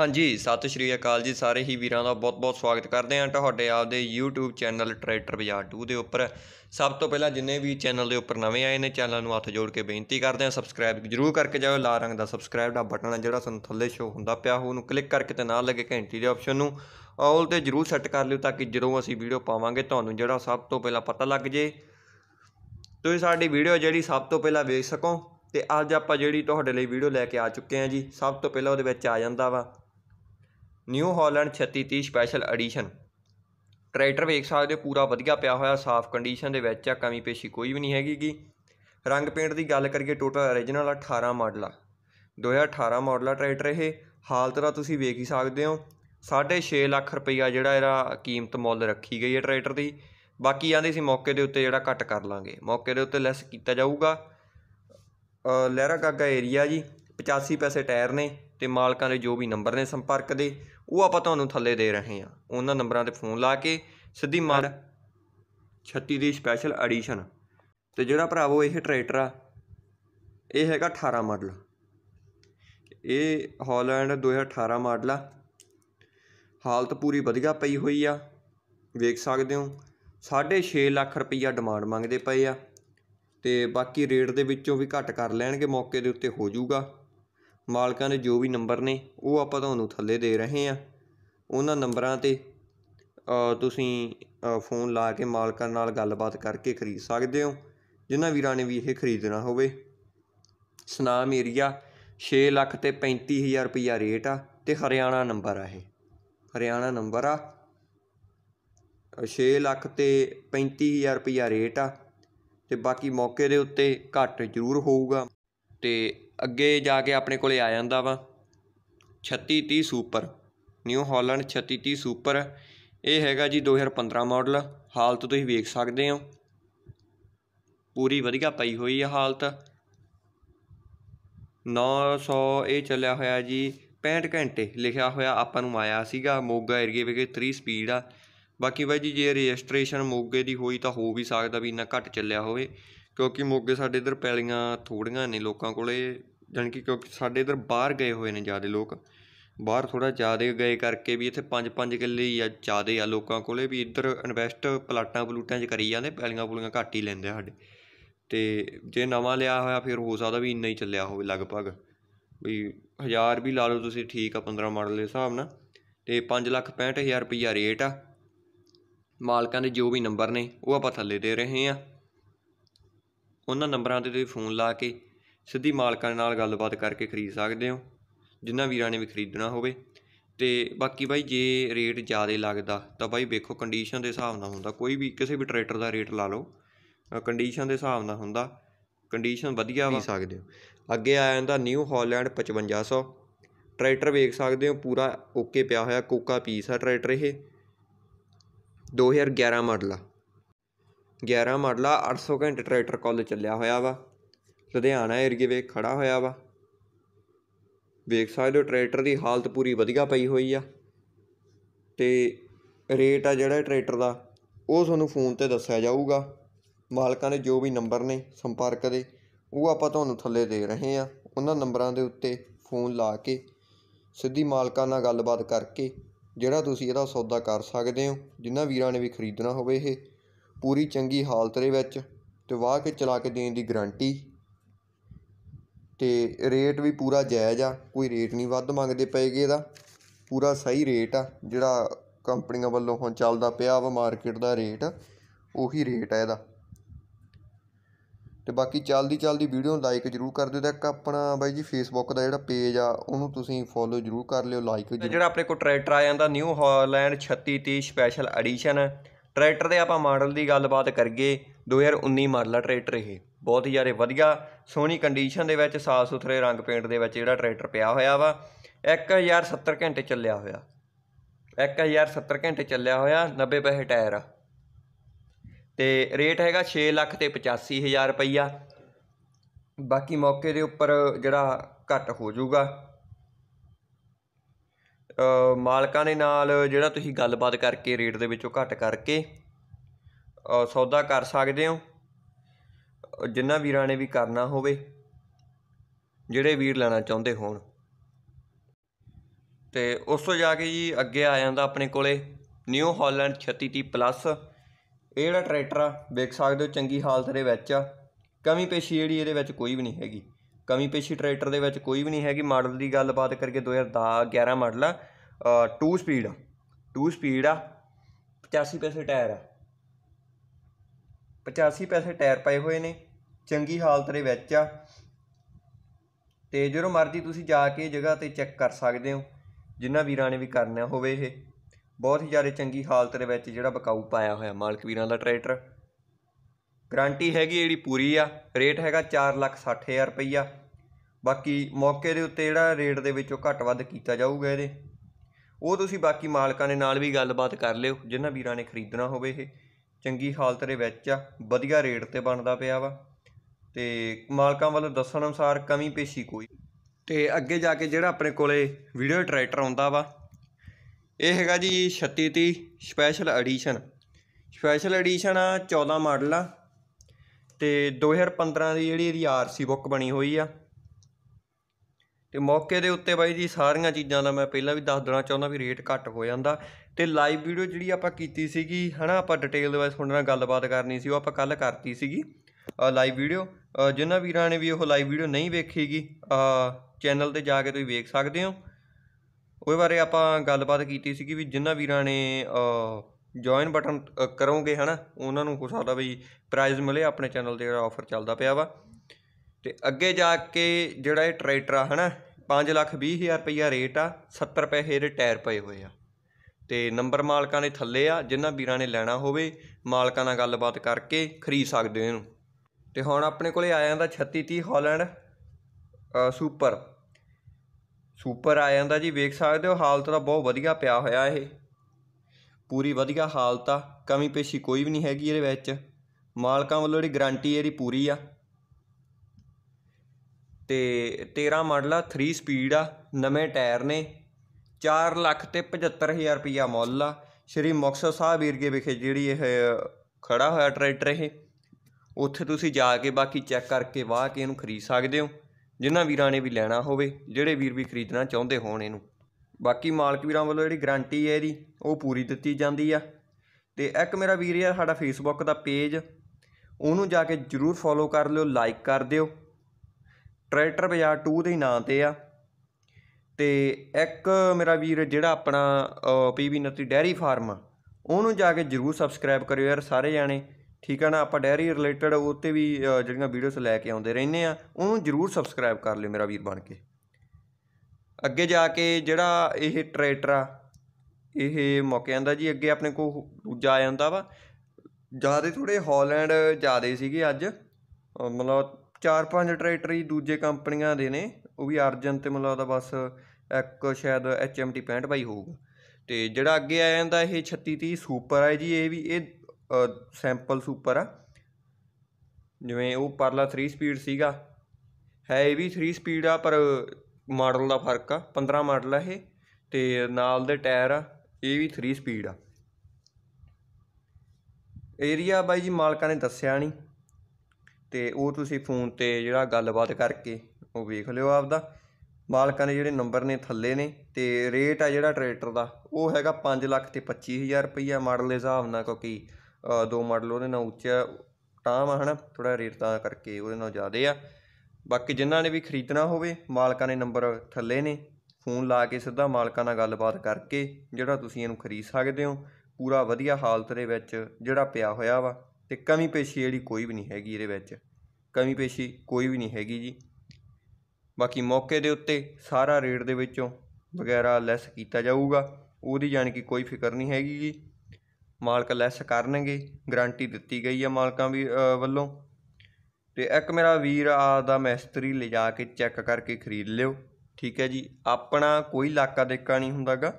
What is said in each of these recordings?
ਹਾਂਜੀ ਸਤਿ ਸ਼੍ਰੀ ਅਕਾਲ ਜੀ ਸਾਰੇ ਹੀ ਵੀਰਾਂ ਦਾ ਬਹੁਤ-ਬਹੁਤ ਸਵਾਗਤ ਕਰਦੇ ਹਾਂ ਤੁਹਾਡੇ ਆਪਦੇ YouTube ਚੈਨਲ ਟਰੈਕਟਰ ਬਾਜ਼ਾਰ 2 ਦੇ ਉੱਪਰ ਸਭ ਤੋਂ ਪਹਿਲਾਂ ਜਿੰਨੇ ਵੀ ਚੈਨਲ ਦੇ ਉੱਪਰ ਨਵੇਂ ਆਏ ਨੇ ਚੈਨਲ ਨੂੰ ਹੱਥ ਜੋੜ ਕੇ ਬੇਨਤੀ ਕਰਦੇ ਹਾਂ ਸਬਸਕ੍ਰਾਈਬ ਜਰੂਰ ਕਰਕੇ ਜਾਓ ਲਾਲ ਰੰਗ ਦਾ ਸਬਸਕ੍ਰਾਈਬ ਦਾ ਬਟਨ ਹੈ ਜਿਹੜਾ ਤੁਹਾਨੂੰ ਥੱਲੇ ਸ਼ੋ ਹੁੰਦਾ ਪਿਆ ਉਹਨੂੰ ਕਲਿੱਕ ਕਰਕੇ ਤੇ ਨਾਲ ਲੱਗੇ ਘੰਟੀ ਦੇ ਆਪਸ਼ਨ ਨੂੰ ਆਲ ਤੇ ਜਰੂਰ ਸੈੱਟ ਕਰ ਲਿਓ ਤਾਂ ਕਿ ਜਦੋਂ ਅਸੀਂ ਵੀਡੀਓ ਪਾਵਾਂਗੇ ਤੁਹਾਨੂੰ ਜਿਹੜਾ ਸਭ ਤੋਂ ਪਹਿਲਾਂ ਪਤਾ ਲੱਗ ਜੇ ਤੁਸੀਂ ਸਾਡੀ ਵੀਡੀਓ ਜਿਹੜੀ ਸਭ ਤੋਂ ਪਹਿਲਾਂ ਵੇਖ ਸਕੋ ਤੇ ਅੱਜ ਆਪਾਂ ਜਿਹੜੀ ਤੁਹਾਡੇ ਲਈ ਵੀਡੀਓ ਲੈ ਕੇ ਆ ਚੁੱਕੇ ਹਾਂ ਜੀ ਸਭ ਤੋਂ ਪਹਿਲਾਂ ਉਹਦੇ ਵਿੱਚ ਆ ਜਾਂਦਾ ਵਾ New Holland 3630 special edition tractor ਵੇਖ ਸਕਦੇ ਹੋ ਪੂਰਾ ਵਧੀਆ ਪਿਆ ਹੋਇਆ ਸਾਫ਼ ਕੰਡੀਸ਼ਨ ਦੇ ਵਿੱਚ ਆ ਕਮੀ ਪੇਸ਼ੀ ਕੋਈ ਵੀ ਨਹੀਂ ਹੈਗੀਗੀ ਰੰਗ ਪੇਂਟ ਦੀ ਗੱਲ ਕਰੀਏ ਟੋਟਲ origignal 18 ਮਾਡਲ ਆ 2018 ਮਾਡਲ ਆ ਟਰੈਕਟਰ ਇਹ ਹਾਲਤ ਦਾ ਤੁਸੀਂ ਵੇਖ ਹੀ ਸਕਦੇ ਹੋ 6.5 ਲੱਖ ਰੁਪਈਆ ਜਿਹੜਾ ਇਹਦਾ ਕੀਮਤ ਮੁੱਲ ਰੱਖੀ ਗਈ ਹੈ ਟਰੈਕਟਰ ਦੀ ਬਾਕੀ ਜਾਂਦੇ ਸੀ ਮੌਕੇ ਦੇ ਉੱਤੇ ਜਿਹੜਾ ਕੱਟ ਕਰ ਲਾਂਗੇ ਮੌਕੇ ਦੇ ਉੱਤੇ ਲੈਸ ਕੀਤਾ ਜਾਊਗਾ ਲਹਿਰਾ ਕਾਗਾ ਏਰੀਆ ਜੀ 85 ਪੈਸੇ ਟਾਇਰ ਨੇ ਤੇ ਮਾਲਕਾਂ ਦੇ ਜੋ ਵੀ ਨੰਬਰ ਨੇ ਸੰਪਰਕ ਦੇ ਉਹ ਆਪਾਂ ਤੁਹਾਨੂੰ ਥੱਲੇ ਦੇ ਰਹੇ ਹਾਂ ਉਹਨਾਂ ਨੰਬਰਾਂ ਤੇ ਫੋਨ ਲਾ ਕੇ ਸਿੱਧੀ ਮਾਰ 36 ਦੀ ਸਪੈਸ਼ਲ ਐਡੀਸ਼ਨ ਤੇ ਜਿਹੜਾ ਭਰਾਵੋ ਇਹ ਟਰੈਕਟਰ ਆ ਇਹ ਹੈਗਾ 18 ਮਾਡਲ ਇਹ ਹਾਲੈਂਡ 2018 ਮਾਡਲ ਆ ਹਾਲਤ ਪੂਰੀ ਵਧੀਆ ਪਈ ਹੋਈ ਆ ਵੇਖ ਸਕਦੇ ਹੋ 6.5 ਲੱਖ ਰੁਪਈਆ ਡਿਮਾਂਡ ਮੰਗਦੇ ਪਏ ਆ ਤੇ ਬਾਕੀ ਰੇਟ ਦੇ ਵਿੱਚੋਂ ਵੀ ਘੱਟ ਕਰ ਲੈਣਗੇ ਮੌਕੇ ਦੇ ਉੱਤੇ ਹੋ ਜਾਊਗਾ ਮਾਲਕਾਂ ਦੇ ਜੋ ਵੀ ਨੰਬਰ ਨੇ ਉਹ ਆਪਾਂ ਤੁਹਾਨੂੰ ਥੱਲੇ ਦੇ ਰਹੇ ਹਾਂ ਉਹਨਾਂ ਨੰਬਰਾਂ ਤੇ ਤੁਸੀਂ ਫੋਨ ਲਾ ਕੇ ਮਾਲਕਾਂ ਨਾਲ ਗੱਲਬਾਤ ਕਰਕੇ ਖਰੀਦ ਸਕਦੇ ਹੋ ਜਿਨ੍ਹਾਂ ਵੀਰਾਂ ਨੇ ਵੀ ਇਹ ਖਰੀਦਣਾ ਹੋਵੇ ਸਨਾਮ ਏਰੀਆ 6 ਲੱਖ ਤੇ 35000 ਰੁਪਇਆ ਰੇਟ ਆ ਤੇ ਹਰਿਆਣਾ ਨੰਬਰ ਆ ਇਹ ਹਰਿਆਣਾ ਨੰਬਰ ਆ 6 ਲੱਖ ਤੇ 35000 ਰੁਪਇਆ ਰੇਟ ਆ ਤੇ ਬਾਕੀ ਮੌਕੇ ਦੇ ਉੱਤੇ ਘੱਟ ਜ਼ਰੂਰ ਹੋਊਗਾ ਤੇ ਅੱਗੇ ਜਾ ਕੇ ਆਪਣੇ ਕੋਲੇ ਆ ਜਾਂਦਾ ਵਾ 3630 ਸੁਪਰ ਨਿਊ ਹਾਲੈਂਡ 3630 ਸੁਪਰ ਇਹ ਹੈਗਾ ਜੀ 2015 ਮਾਡਲ ਹਾਲਤ ਤੁਸੀਂ ਵੇਖ ਸਕਦੇ ਹੋ ਪੂਰੀ ਵਧੀਆ ਪਈ ਹੋਈ ਆ ਹਾਲਤ 900 ਇਹ ਚੱਲਿਆ ਹੋਇਆ ਜੀ 65 ਘੰਟੇ ਲਿਖਿਆ ਹੋਇਆ ਆਪਾਂ ਨੂੰ ਆਇਆ ਸੀਗਾ ਮੋਗਾ ਏਰੀਏ ਵਿੱਚ 3 ਸਪੀਡ ਆ ਬਾਕੀ ਬਾਈ ਜੀ ਜੇ ਰਜਿਸਟ੍ਰੇਸ਼ਨ ਮੋਗੇ ਦੀ ਹੋਈ ਤਾਂ ਹੋ ਵੀ ਸਕਦਾ ਵੀ ਇੰਨਾ ਘੱਟ ਚੱਲਿਆ ਹੋਵੇ ਕਿਉਂਕਿ ਮੋਗੇ ਸਾਡੇ ਇਧਰ ਪੈਲੀਆਂ ਥੋੜੀਆਂ ਨੇ ਲੋਕਾਂ ਕੋਲੇ ਜਾਣੀ ਕਿ ਕਿਉਂਕਿ ਸਾਡੇ ਇਧਰ ਬਾਹਰ ਗਏ ਹੋਏ ਨੇ ਜ਼ਿਆਦਾ ਲੋਕ ਬਾਹਰ ਥੋੜਾ ਜ਼ਿਆਦਾ ਗਏ ਕਰਕੇ ਵੀ ਇੱਥੇ ਪੰਜ ਪੰਜ ਕਿੱਲੇ ਹੀ ਆ ਜ਼ਿਆਦਾ ਆ ਲੋਕਾਂ ਕੋਲੇ ਵੀ ਇੱਧਰ ਇਨਵੈਸਟ ਪਲਾਟਾਂ ਬਲੂਟਾਂ 'ਚ ਕਰੀ ਜਾਂਦੇ ਪੈਲੀਆਂ ਪੂਲੀਆਂ ਘੱਟ ਹੀ ਲੈਂਦੇ ਸਾਡੇ ਤੇ ਜੇ ਨਵਾਂ ਲਿਆ ਹੋਇਆ ਫਿਰ ਹੋ ਸਕਦਾ ਵੀ ਇੰਨਾ ਹੀ ਚੱਲਿਆ ਹੋਵੇ ਲਗਭਗ ਵੀ ਹਜ਼ਾਰ ਵੀ ਲਾ ਲਓ ਤੁਸੀਂ ਠੀਕ ਆ 15 ਮਾਡਲ ਦੇ ਹਿਸਾਬ ਨਾਲ ਤੇ 5,65,000 ਰੁਪਈਆ ਰੇਟ ਆ ਮਾਲਕਾਂ ਦੇ ਜੋ ਵੀ ਨੰਬਰ ਨੇ ਉਹ ਆਪਾਂ ਥੱਲੇ ਦੇ ਰਹੇ ਹਾਂ ਉਹਨਾਂ ਨੰਬਰਾਂ 'ਤੇ ਤੁਸੀਂ ਫੋਨ ਲਾ ਕੇ ਸਿੱਧੀ ਮਾਲਕਾਂ ਨਾਲ ਗੱਲਬਾਤ ਕਰਕੇ ਖਰੀਦ ਸਕਦੇ ਹੋ ਜਿੰਨਾ ਵੀਰਾਂ ਨੇ ਵੀ ਖਰੀਦਣਾ ਹੋਵੇ ਤੇ ਬਾਕੀ ਬਾਈ ਜੇ ਰੇਟ ਜ਼ਿਆਦਾ ਲੱਗਦਾ ਤਾਂ ਬਾਈ ਵੇਖੋ ਕੰਡੀਸ਼ਨ ਦੇ ਹਿਸਾਬ ਨਾਲ ਹੁੰਦਾ ਕੋਈ ਵੀ ਕਿਸੇ ਵੀ ਟਰੈਕਟਰ ਦਾ ਰੇਟ ਲਾ ਲਓ ਕੰਡੀਸ਼ਨ ਦੇ ਹਿਸਾਬ ਨਾਲ ਹੁੰਦਾ ਕੰਡੀਸ਼ਨ ਵਧੀਆ ਵਾ ਸਕਦੇ ਹੋ ਅੱਗੇ ਆ ਜਾਂਦਾ ਨਿਊ ਹਾਲੈਂਡ 5500 ਟਰੈਕਟਰ ਵੇਖ ਸਕਦੇ ਹੋ ਪੂਰਾ ਓਕੇ ਪਿਆ ਹੋਇਆ ਕੋਕਾ ਪੀਸ ਆ ਟਰੈਕਟਰ ਇਹ 2011 ਮਾਡਲ ਆ 11 ਮਾਡਲਾ 800 ਘੰਟੇ ਟਰੈਕਟਰ ਕੋਲ ਚੱਲਿਆ ਹੋਇਆ ਵਾ ਲੁਧਿਆਣਾ ਏਰੀਏ ਵਿੱਚ ਖੜਾ ਹੋਇਆ ਵਾ ਵੇਖ ਸਕਦੇ ਹੋ ਟਰੈਕਟਰ ਦੀ ਹਾਲਤ ਪੂਰੀ ਵਧੀਆ ਪਈ ਹੋਈ ਆ ਤੇ ਰੇਟ ਆ ਜਿਹੜਾ ਟਰੈਕਟਰ ਦਾ ਉਹ ਤੁਹਾਨੂੰ ਫੋਨ ਤੇ ਦੱਸਿਆ ਜਾਊਗਾ ਮਾਲਕਾਂ ਦੇ ਜੋ ਵੀ ਨੰਬਰ ਨੇ ਸੰਪਰਕ ਦੇ ਉਹ ਆਪਾਂ ਤੁਹਾਨੂੰ ਥੱਲੇ ਦੇ ਰਹੇ ਆ ਉਹਨਾਂ ਨੰਬਰਾਂ ਦੇ ਉੱਤੇ ਫੋਨ ਲਾ ਕੇ ਸਿੱਧੀ ਮਾਲਕਾਂ ਨਾਲ ਗੱਲਬਾਤ ਕਰਕੇ ਜਿਹੜਾ ਤੁਸੀਂ ਇਹਦਾ ਸੌਦਾ ਕਰ ਸਕਦੇ ਹੋ ਜਿਨ੍ਹਾਂ ਵੀਰਾਂ ਨੇ ਵੀ ਖਰੀਦਣਾ ਹੋਵੇ ਇਹ ਪੂਰੀ ਚੰਗੀ ਹਾਲਤ ਦੇ ਵਿੱਚ ਤੇ ਵਾਹ ਕੇ ਚਲਾ ਕੇ ਦੇਣ ਦੀ ਗਰੰਟੀ ਤੇ ਰੇਟ ਵੀ ਪੂਰਾ ਜਾਇਜ਼ ਆ ਕੋਈ ਰੇਟ ਨਹੀਂ ਵੱਧ ਮੰਗਦੇ ਪਏਗੇ ਇਹਦਾ ਪੂਰਾ ਸਹੀ ਰੇਟ ਆ ਜਿਹੜਾ ਕੰਪਨੀਆਂ ਵੱਲੋਂ ਹੁਣ ਚੱਲਦਾ ਪਿਆ ਵਾ ਮਾਰਕੀਟ ਦਾ ਰੇਟ ਉਹੀ ਰੇਟ ਆ ਇਹਦਾ ਤੇ ਬਾਕੀ ਚੱਲਦੀ ਚੱਲਦੀ ਵੀਡੀਓ ਨੂੰ ਲਾਈਕ ਜਰੂਰ ਕਰ ਦਿਓ ਤੇ ਇੱਕ ਆਪਣਾ ਬਾਈ ਜੀ ਫੇਸਬੁੱਕ ਦਾ ਜਿਹੜਾ ਪੇਜ ਆ ਉਹਨੂੰ ਤੁਸੀਂ ਫੋਲੋ ਜਰੂਰ ਕਰ ਲਿਓ ਲਾਈਕ ਜਿਹੜਾ ਆਪਣੇ ਕੋਲ ਟਰੈਕਟਰ ਆ ਜਾਂਦਾ New Holland 3630 special edition tractor ਦੇ ਆਪਾਂ ਮਾਡਲ ਦੀ ਗੱਲਬਾਤ ਕਰੀਏ 2019 ਮਾਡਲ ਆ ਟਰੈਕਟਰ ਇਹ ਬਹੁਤ ਹੀ ਯਾਰੇ ਵਧੀਆ ਸੋਹਣੀ ਕੰਡੀਸ਼ਨ ਦੇ ਵਿੱਚ ਸਾਫ ਸੁਥਰੇ ਰੰਗ ਪੇਂਟ ਦੇ ਵਿੱਚ ਜਿਹੜਾ ਟਰੈਕਟਰ ਪਿਆ ਹੋਇਆ ਵਾ 1070 ਘੰਟੇ ਚੱਲਿਆ ਹੋਇਆ 1070 ਘੰਟੇ ਚੱਲਿਆ ਹੋਇਆ 90 ਪੈਸੇ ਟਾਇਰ ਆ ਤੇ ਰੇਟ ਹੈਗਾ 6 ਲੱਖ ਤੇ 85000 ਰੁਪਈਆ ਬਾਕੀ ਮੌਕੇ ਦੇ ਉੱਪਰ ਜਿਹੜਾ ਘੱਟ ਹੋ ਜਾਊਗਾ ਮਾਲਕਾਂ ਦੇ ਨਾਲ ਜਿਹੜਾ ਤੁਸੀਂ ਗੱਲਬਾਤ ਕਰਕੇ ਰੇਟ ਦੇ ਵਿੱਚੋਂ ਘੱਟ ਕਰਕੇ ਸੌਦਾ ਕਰ ਸਕਦੇ ਹੋ ਜਿੰਨਾ ਵੀਰਾਂ ਨੇ ਵੀ ਕਰਨਾ ਹੋਵੇ ਜਿਹੜੇ ਵੀਰ ਲੈਣਾ ਚਾਹੁੰਦੇ ਹੋਣ ਤੇ ਉਸ ਤੋਂ ਜਾ ਕੇ ਜੀ ਅੱਗੇ ਆ ਜਾਂਦਾ ਆਪਣੇ ਕੋਲੇ ਨਿਊ ਹਾਲੈਂਡ 36T ਪਲੱਸ ਇਹ ਜਿਹੜਾ ਟਰੈਕਟਰ ਆ ਵੇਖ ਸਕਦੇ ਹੋ ਚੰਗੀ ਹਾਲਤ ਦੇ ਵਿੱਚ ਆ ਕਮੀ ਪੇਸ਼ੀ ਜਿਹੜੀ ਇਹਦੇ ਵਿੱਚ ਕੋਈ ਵੀ ਨਹੀਂ ਹੈਗੀ ਕਮੀ ਪੇਸ਼ੀ ਟਰੈਕਟਰ ਦੇ ਵਿੱਚ ਕੋਈ ਵੀ ਨਹੀਂ ਹੈਗੀ ਮਾਡਲ ਦੀ ਗੱਲਬਾਤ ਕਰਕੇ 2010 11 ਮਾਡਲ ਆ ਟੂ ਸਪੀਡ ਟੂ ਸਪੀਡ ਆ 85 ਪੈਸੇ ਟਾਇਰ ਆ 85 ਪੈਸੇ ਟਾਇਰ ਪਏ ਹੋਏ ਨੇ ਚੰਗੀ ਹਾਲਤ ਦੇ ਵਿੱਚ ਆ ਤੇ ਜਦੋਂ ਮਰਜ਼ੀ ਤੁਸੀਂ ਜਾ ਕੇ ਜਗ੍ਹਾ ਤੇ ਚੈੱਕ ਕਰ ਸਕਦੇ ਹੋ ਜਿੰਨਾ ਵੀਰਾਂ ਨੇ ਵੀ ਕਰਨਾ ਹੋਵੇ ਇਹ ਬਹੁਤ ਹੀ ਜ਼ਿਆਦਾ ਚੰਗੀ ਹਾਲਤ ਦੇ ਵਿੱਚ ਜਿਹੜਾ ਬਕਾਊ ਪਾਇਆ ਹੋਇਆ ਮਾਲਕ ਵੀਰਾਂ ਦਾ ਟਰੈਕਟਰ ਗਾਰੰਟੀ ਹੈਗੀ ਜਿਹੜੀ ਪੂਰੀ ਆ ਰੇਟ ਹੈਗਾ 460000 ਰੁਪਈਆ ਬਾਕੀ ਮੌਕੇ ਦੇ ਉੱਤੇ ਜਿਹੜਾ ਰੇਟ ਦੇ ਵਿੱਚੋਂ ਘੱਟ ਵੱਧ ਕੀਤਾ ਜਾਊਗਾ ਇਹਦੇ ਉਹ ਤੁਸੀਂ ਬਾਕੀ ਮਾਲਕਾਂ ਦੇ ਨਾਲ ਵੀ ਗੱਲਬਾਤ ਕਰ ਲਿਓ ਜਿਨ੍ਹਾਂ ਵੀਰਾਂ ਨੇ ਖਰੀਦਣਾ ਹੋਵੇ ਇਹ ਚੰਗੀ ਹਾਲਤ ਦੇ ਵਿੱਚ ਆ ਵਧੀਆ ਰੇਟ ਤੇ ਬਣਦਾ ਪਿਆ ਵਾ ਤੇ ਮਾਲਕਾਂ ਵੱਲੋਂ ਦੱਸਣ ਅਨੁਸਾਰ ਕਮੀ ਪੇਸ਼ੀ ਕੋਈ ਤੇ ਅੱਗੇ ਜਾ ਕੇ ਜਿਹੜਾ ਆਪਣੇ ਕੋਲੇ ਵੀਡੀਓ ਟਰੈਕਟਰ ਆਉਂਦਾ ਵਾ ਇਹ ਹੈਗਾ ਜੀ 3630 ਸਪੈਸ਼ਲ ਐਡੀਸ਼ਨ ਸਪੈਸ਼ਲ ਐਡੀਸ਼ਨ ਆ 14 ਮਾਡਲ ਆ ਤੇ 2015 ਦੀ ਜਿਹੜੀ ਇਹਦੀ ਆਰਸੀ ਬੁੱਕ ਬਣੀ ਹੋਈ ਆ ਤੇ ਮੌਕੇ ਦੇ ਉੱਤੇ ਬਾਈ ਜੀ ਸਾਰੀਆਂ ਚੀਜ਼ਾਂ ਦਾ ਮੈਂ ਪਹਿਲਾਂ ਵੀ ਦੱਸ ਦੇਣਾ ਚਾਹੁੰਦਾ ਵੀ ਰੇਟ ਘੱਟ ਹੋ ਜਾਂਦਾ ਤੇ ਲਾਈਵ ਵੀਡੀਓ ਜਿਹੜੀ ਆਪਾਂ ਕੀਤੀ ਸੀਗੀ ਹਨਾ ਆਪਾਂ ਡਿਟੇਲ ਦੇ ਵਿੱਚ ਤੁਹਾਡੇ ਨਾਲ ਗੱਲਬਾਤ ਕਰਨੀ ਸੀ ਉਹ ਆਪਾਂ ਕੱਲ ਕਰਤੀ ਸੀਗੀ ਲਾਈਵ ਵੀਡੀਓ ਜਿਨ੍ਹਾਂ ਵੀਰਾਂ ਨੇ ਵੀ ਉਹ ਲਾਈਵ ਵੀਡੀਓ ਨਹੀਂ ਵੇਖੀਗੀ ਚੈਨਲ ਤੇ ਜਾ ਕੇ ਤੁਸੀਂ ਵੇਖ ਸਕਦੇ ਹੋ ਉਹਦੇ ਬਾਰੇ ਆਪਾਂ ਗੱਲਬਾਤ ਕੀਤੀ ਸੀਗੀ ਵੀ ਜਿਨ੍ਹਾਂ ਵੀਰਾਂ ਨੇ ਜੁਆਇਨ ਬਟਨ ਕਰੋਗੇ ਹਨਾ ਉਹਨਾਂ ਨੂੰ ਹੋ ਸਕਦਾ ਬਈ ਪ੍ਰਾਈਜ਼ ਮਿਲੇ ਆਪਣੇ ਚੈਨਲ ਤੇ ਜਿਹੜਾ ਆਫਰ ਚੱਲਦਾ ਪਿਆ ਵਾ ਤੇ ਅੱਗੇ ਜਾ ਕੇ ਜਿਹੜਾ ਇਹ ਟਰੈਕਟਰ ਆ ਹਨਾ 5,20,000 ਪੰਜ ਲੱਖ ਹਜ਼ਾਰ ਰੁਪਈਆ ਰੇਟ ਆ 70 ਰੁਪਏ ਇਹਦੇ ਟਾਇਰ ਪਏ ਹੋਏ ਆ ਤੇ ਨੰਬਰ ਮਾਲਕਾਂ ਦੇ ਥੱਲੇ ਆ ਜਿਨ੍ਹਾਂ ਵੀਰਾਂ ਨੇ ਲੈਣਾ ਹੋਵੇ ਮਾਲਕਾਂ ਨਾਲ ਗੱਲਬਾਤ ਕਰਕੇ ਖਰੀਦ ਸਕਦੇ ਹੋ ਇਹਨੂੰ ਤੇ ਹੁਣ ਆਪਣੇ ਕੋਲੇ ਆ ਜਾਂਦਾ 3630 ਹਾਲੈਂਡ ਸੁਪਰ ਸੁਪਰ ਆ ਜਾਂਦਾ ਜੀ ਵੇਖ ਸਕਦੇ ਹੋ ਹਾਲਤ ਦਾ ਬਹੁਤ ਵਧੀਆ ਪਿਆ ਹੋਇਆ ਇਹ ਪੂਰੀ ਵਧੀਆ ਹਾਲਤ ਆ ਕਮੀ ਪੇਸ਼ੀ ਕੋਈ ਵੀ ਨਹੀਂ ਹੈਗੀ ਇਹਦੇ ਵਿੱਚ ਮਾਲਕਾਂ ਵੱਲੋਂ ਜਿਹੜੀ ਗਾਰੰਟੀ ਇਹਦੀ ਪੂਰੀ ਆ ਤੇ 13 ਮਾਡਲ ਆ 3 ਸਪੀਡ ਆ ਨਵੇਂ ਟਾਇਰ ਨੇ 4 ਲੱਖ ਤੇ 75000 ਰੁਪਇਆ ਮੁੱਲ ਆ ਸ਼੍ਰੀ ਮੁਕਸਰ ਸਾਹਿਬ ਵੀਰਗੇ ਵਿਖੇ ਜਿਹੜੀ ਇਹ ਖੜਾ ਹੋਇਆ ਟਰੈਕਟਰ ਇਹ ਉੱਥੇ ਤੁਸੀਂ ਜਾ ਕੇ ਬਾਕੀ ਚੈੱਕ ਕਰਕੇ ਵਾਹ ਕੇ ਇਹਨੂੰ ਖਰੀਦ ਸਕਦੇ ਹੋ ਜਿਨ੍ਹਾਂ ਵੀਰਾਂ ਨੇ ਵੀ ਲੈਣਾ ਹੋਵੇ ਜਿਹੜੇ ਵੀਰ ਵੀ ਖਰੀਦਣਾ ਚਾਹੁੰਦੇ ਹੋਣ ਇਹਨੂੰ ਬਾਕੀ ਮਾਲਕ ਵੀਰਾਂ ਵੱਲੋਂ ਜਿਹੜੀ ਗਾਰੰਟੀ ਹੈ ਇਹਦੀ ਉਹ ਪੂਰੀ ਦਿੱਤੀ ਜਾਂਦੀ ਆ ਤੇ ਇੱਕ ਮੇਰਾ ਵੀਰ ਯਾਰ ਸਾਡਾ ਫੇਸਬੁੱਕ ਦਾ ਪੇਜ ਉਹਨੂੰ ਜਾ ਕੇ ਜਰੂਰ ਫੋਲੋ ਕਰ ਲਿਓ ਲਾਈਕ ਕਰ ਦਿਓ ਟਰੈਕਟਰ ਬਾਜ਼ਾਰ 2 ਦੇ ਨਾਂ 'ਤੇ ਆ ਤੇ ਇੱਕ ਮੇਰਾ ਵੀਰ ਜਿਹੜਾ ਆਪਣਾ ਪੀਵੀ ਨਤੀ ਡੈਰੀ ਫਾਰਮ ਆ ਉਹਨੂੰ ਜਾ ਕੇ ਜਰੂਰ ਸਬਸਕ੍ਰਾਈਬ ਕਰਿਓ ਯਾਰ ਸਾਰੇ ਜਾਣੇ ਠੀਕ ਆ ਨਾ ਆਪਾਂ ਡੈਰੀ ਰਿਲੇਟਡ ਉੱਤੇ ਵੀ ਜਿਹੜੀਆਂ ਵੀਡੀਓਸ ਲੈ ਕੇ ਆਉਂਦੇ ਰਹਿੰਦੇ ਆ ਉਹਨੂੰ ਜਰੂਰ ਸਬਸਕ੍ਰਾਈਬ ਕਰ ਲਿਓ ਮੇਰਾ ਵੀਰ ਬਣ ਕੇ ਅੱਗੇ ਜਾ ਕੇ ਜਿਹੜਾ ਇਹ ਟਰੈਕਟਰ ਆ ਇਹ ਮੌਕੇ ਆਂਦਾ ਜੀ ਅੱਗੇ ਆਪਣੇ ਕੋ ਦੂਜਾ ਆ ਜਾਂਦਾ ਵਾ ਜਿਆਦਾ ਥੋੜੇ ਹਾਲੈਂਡ ਜਿਆਦਾ ਸੀਗੇ ਅੱਜ ਮਤਲਬ ਚਾਰ ਪੰਜ ਟਰੈਕਟਰ ਹੀ ਦੂਜੇ ਕੰਪਨੀਆਂ ਦੇ ਨੇ ਉਹ ਵੀ ਅਰਜਨ ਤੇ ਮੈਨੂੰ ਲੱਗਦਾ ਬਸ ਇੱਕ ਸ਼ਾਇਦ HMT 65 ਬਾਈ ਹੋਊਗਾ ਤੇ ਜਿਹੜਾ ਅੱਗੇ ਆ ਜਾਂਦਾ ਇਹ 3630 ਸੁਪਰ ਹੈ ਜੀ ਇਹ ਵੀ ਇਹ ਸੈਂਪਲ ਸੁਪਰ ਆ ਜਿਵੇਂ ਉਹ ਪਰਲਾ 3 ਸਪੀਡ ਸੀਗਾ ਹੈ ਇਹ ਵੀ 3 ਸਪੀਡ ਆ ਪਰ ਮਾਡਲ ਦਾ ਫਰਕ ਆ 15 ਮਾਡਲ ਆ ਇਹ ਤੇ ਨਾਲ ਦੇ ਟਾਇਰ ਆ ਇਹ ਵੀ 3 ਸਪੀਡ ਆ ਏਰੀਆ ਬਾਈ ਜੀ ਮਾਲਕਾਂ ਨੇ ਦੱਸਿਆ ਨਹੀਂ ਤੇ ਉਹ ਤੁਸੀਂ ਫੋਨ 'ਤੇ ਜਿਹੜਾ ਗੱਲਬਾਤ ਕਰਕੇ ਉਹ ਵੇਖ ਲਿਓ ਆਪਦਾ ਮਾਲਕਾਂ ਦੇ ਜਿਹੜੇ ਨੰਬਰ ਨੇ ਥੱਲੇ ਨੇ ਤੇ ਰੇਟ ਆ ਜਿਹੜਾ ਟਰੈਕਟਰ ਦਾ ਉਹ ਹੈਗਾ 5 ਲੱਖ ਤੇ 25000 ਰੁਪਈਆ ਮਾਡਲ ਦੇ ਹਿਸਾਬ ਨਾਲ ਕਿਉਂਕਿ ਦੋ ਮਾਡਲ ਉਹਦੇ ਨਾਲ ਉੱਚਾ ਟਾਮ ਆ ਹਨਾ ਥੋੜਾ ਰੇਟ ਤਾਂ ਕਰਕੇ ਉਹਦੇ ਨਾਲ ਜ਼ਿਆਦਾ ਆ ਬਾਕੀ ਜਿਨ੍ਹਾਂ ਨੇ ਵੀ ਖਰੀਦਣਾ ਹੋਵੇ ਮਾਲਕਾਂ ਦੇ ਨੰਬਰ ਥੱਲੇ ਨੇ ਫੋਨ ਲਾ ਕੇ ਸਿੱਧਾ ਮਾਲਕਾਂ ਨਾਲ ਗੱਲਬਾਤ ਕਰਕੇ ਜਿਹੜਾ ਤੁਸੀਂ ਇਹਨੂੰ ਖਰੀਦ ਸਕਦੇ ਹੋ ਪੂਰਾ ਵਧੀਆ ਹਾਲਤ ਦੇ ਵਿੱਚ ਜਿਹੜਾ ਪਿਆ ਹੋਇਆ ਵਾ ਤੇ ਕਮੀ ਪੇਸ਼ੀ ਜਿਹੜੀ ਕੋਈ ਵੀ ਨਹੀਂ ਹੈਗੀ ਇਹਦੇ ਵਿੱਚ ਕਮੀ ਪੇਸ਼ੀ ਕੋਈ ਵੀ ਨਹੀਂ ਹੈਗੀ ਜੀ ਬਾਕੀ ਮੌਕੇ ਦੇ ਉੱਤੇ ਸਾਰਾ ਰੇਟ ਦੇ ਵਿੱਚੋਂ ਵਗੈਰਾ ਲੈਸ ਕੀਤਾ ਜਾਊਗਾ ਉਹਦੀ ਜਾਣ ਕਿ ਕੋਈ ਫਿਕਰ ਨਹੀਂ ਹੈਗੀ ਜੀ ਮਾਲਕ ਲੈਸ ਕਰਨਗੇ ਗਾਰੰਟੀ ਦਿੱਤੀ ਗਈ ਹੈ ਮਾਲਕਾਂ ਵੀ ਵੱਲੋਂ ਤੇ ਇੱਕ ਮੇਰਾ ਵੀਰ ਆ ਦਾ ਮਿਸਤਰੀ ਲਿਜਾ ਕੇ ਚੈੱਕ ਕਰਕੇ ਖਰੀਦ ਲਿਓ ਠੀਕ ਹੈ ਜੀ ਆਪਣਾ ਕੋਈ ਇਲਾਕਾ ਦੇਖਾ ਨਹੀਂ ਹੁੰਦਾਗਾ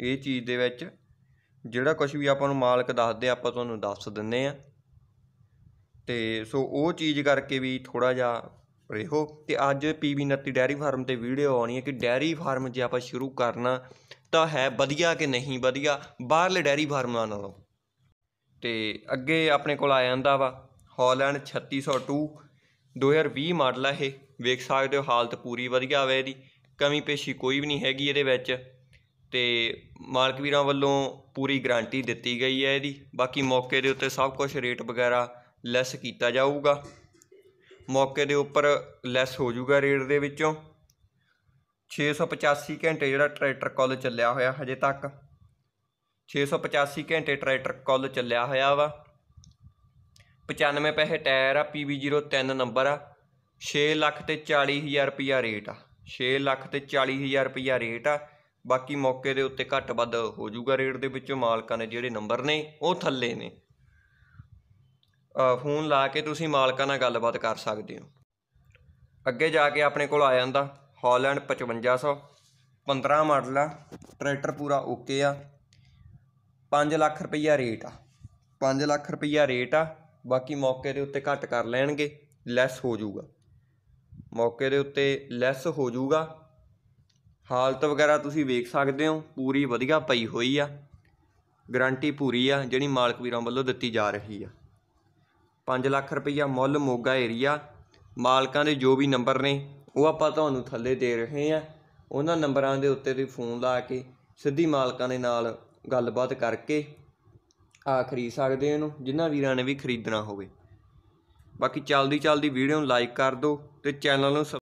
ਇਹ ਚੀਜ਼ ਦੇ ਵਿੱਚ ਜਿਹੜਾ ਕੁਝ ਵੀ ਆਪਾਂ ਨੂੰ ਮਾਲਕ ਦੱਸਦੇ ਆਪਾਂ ਤੁਹਾਨੂੰ ਦੱਸ ਦਿੰਨੇ ਆ ਤੇ ਸੋ ਉਹ ਚੀਜ਼ ਕਰਕੇ ਵੀ ਥੋੜਾ ਜਿਹਾ ਰਹੋ ਤੇ ਅੱਜ ਪੀਵੀ ਨੱਤੀ ਡੈਰੀ ਫਾਰਮ 'ਤੇ ਵੀਡੀਓ ਆਉਣੀ ਹੈ ਕਿ ਡੈਰੀ ਫਾਰਮ ਜੇ ਆਪਾਂ ਸ਼ੁਰੂ ਕਰਨਾ ਤਾਂ ਹੈ ਵਧੀਆ ਕਿ ਨਹੀਂ ਵਧੀਆ ਬਾਹਰਲੇ ਡੈਰੀ ਫਾਰਮਾਂ ਨਾਲੋਂ ਤੇ ਅੱਗੇ ਆਪਣੇ ਕੋਲ ਆ ਜਾਂਦਾ ਵਾ ਹਾਲੈਂਡ 3602 2020 ਮਾਡਲ ਹੈ ਇਹ ਵੇਖ ਸਕਦੇ ਹੋ ਹਾਲਤ ਪੂਰੀ ਵਧੀਆ ਵੇ ਇਹਦੀ ਕਮੀ ਪੇਸ਼ੀ ਕੋਈ ਵੀ ਨਹੀਂ ਹੈਗੀ ਇਹਦੇ ਵਿੱਚ ਤੇ ਮਾਲਕ ਵੀਰਾਂ ਵੱਲੋਂ ਪੂਰੀ ਗਾਰੰਟੀ ਦਿੱਤੀ ਗਈ ਹੈ ਇਹਦੀ ਬਾਕੀ ਮੌਕੇ ਦੇ ਉੱਤੇ ਸਭ ਕੁਝ ਰੇਟ ਵਗੈਰਾ ਲੈਸ ਕੀਤਾ ਜਾਊਗਾ ਮੌਕੇ ਦੇ ਉੱਪਰ ਲੈਸ ਹੋ ਜਾਊਗਾ ਰੇਟ ਦੇ ਵਿੱਚੋਂ 685 ਘੰਟੇ ਜਿਹੜਾ ਟਰੈਕਟਰ ਕੋਲ ਚੱਲਿਆ ਹੋਇਆ ਹਜੇ ਤੱਕ 685 ਘੰਟੇ ਟਰੈਕਟਰ ਕੋਲ ਚੱਲਿਆ ਹੋਇਆ ਵਾ 95 ਪੈਸੇ ਟਾਇਰ ਆ PB03 ਨੰਬਰ ਆ 6 ਲੱਖ ਤੇ 40000 ਰੁਪਿਆ ਰੇਟ ਆ 6 ਲੱਖ ਤੇ 40000 ਰੁਪਿਆ ਰੇਟ ਆ ਬਾਕੀ ਮੌਕੇ ਦੇ ਉੱਤੇ ਘੱਟ ਵੱਧ ਹੋ ਜਾਊਗਾ ਰੇਟ ਦੇ ਵਿੱਚੋਂ ਮਾਲਕਾਂ ਨੇ ਜਿਹੜੇ ਨੰਬਰ ਨੇ ਉਹ ਥੱਲੇ ਨੇ ਫੋਨ ਲਾ ਕੇ ਤੁਸੀਂ ਮਾਲਕਾਂ ਨਾਲ ਗੱਲਬਾਤ ਕਰ ਸਕਦੇ ਹੋ ਅੱਗੇ ਜਾ ਕੇ ਆਪਣੇ ਕੋਲ ਆ ਜਾਂਦਾ ਹਾਲੈਂਡ 5500 15 ਮਾਡਲ ਆ ਟਰੈਕਟਰ ਪੂਰਾ ਓਕੇ ਆ 5 ਲੱਖ ਰੁਪਈਆ ਰੇਟ ਆ 5 ਲੱਖ ਰੁਪਈਆ ਰੇਟ ਆ ਬਾਕੀ ਮੌਕੇ ਦੇ ਉੱਤੇ ਘੱਟ ਕਰ ਲੈਣਗੇ ਲੈਸ ਹੋ ਜਾਊਗਾ ਮੌਕੇ ਦੇ ਉੱਤੇ ਲੈਸ ਹੋ ਜਾਊਗਾ ਹਾਲਤ ਵਗੈਰਾ ਤੁਸੀਂ ਵੇਖ ਸਕਦੇ ਹੋ ਪੂਰੀ ਵਧੀਆ ਪਈ ਹੋਈ ਆ ਗਾਰੰਟੀ ਪੂਰੀ ਆ ਜਿਹੜੀ ਮਾਲਕ ਵੀਰਾਂ ਵੱਲੋਂ ਦਿੱਤੀ ਜਾ ਰਹੀ ਆ 5 ਲੱਖ ਰੁਪਈਆ ਮੁੱਲ ਮੋਗਾ ਏਰੀਆ ਮਾਲਕਾਂ ਦੇ ਜੋ ਵੀ ਨੰਬਰ ਨੇ ਉਹ ਆਪਾਂ ਤੁਹਾਨੂੰ ਥੱਲੇ ਦੇ ਰਹੇ ਹਾਂ ਉਹਨਾਂ ਨੰਬਰਾਂ ਦੇ ਉੱਤੇ ਤੁਸੀਂ ਫੋਨ ਲਾ ਕੇ ਸਿੱਧੀ ਮਾਲਕਾਂ ਦੇ ਨਾਲ ਗੱਲਬਾਤ ਕਰਕੇ ਆ ਖਰੀਦ ਸਕਦੇ ਹੋ ਇਹਨੂੰ ਜਿਨ੍ਹਾਂ ਵੀਰਾਂ ਨੇ ਵੀ ਖਰੀਦਣਾ ਹੋਵੇ ਬਾਕੀ ਚੱਲਦੀ ਚੱਲਦੀ ਵੀਡੀਓ ਨੂੰ ਲਾਈਕ ਕਰ ਦਿਓ ਤੇ ਚੈਨਲ ਨੂੰ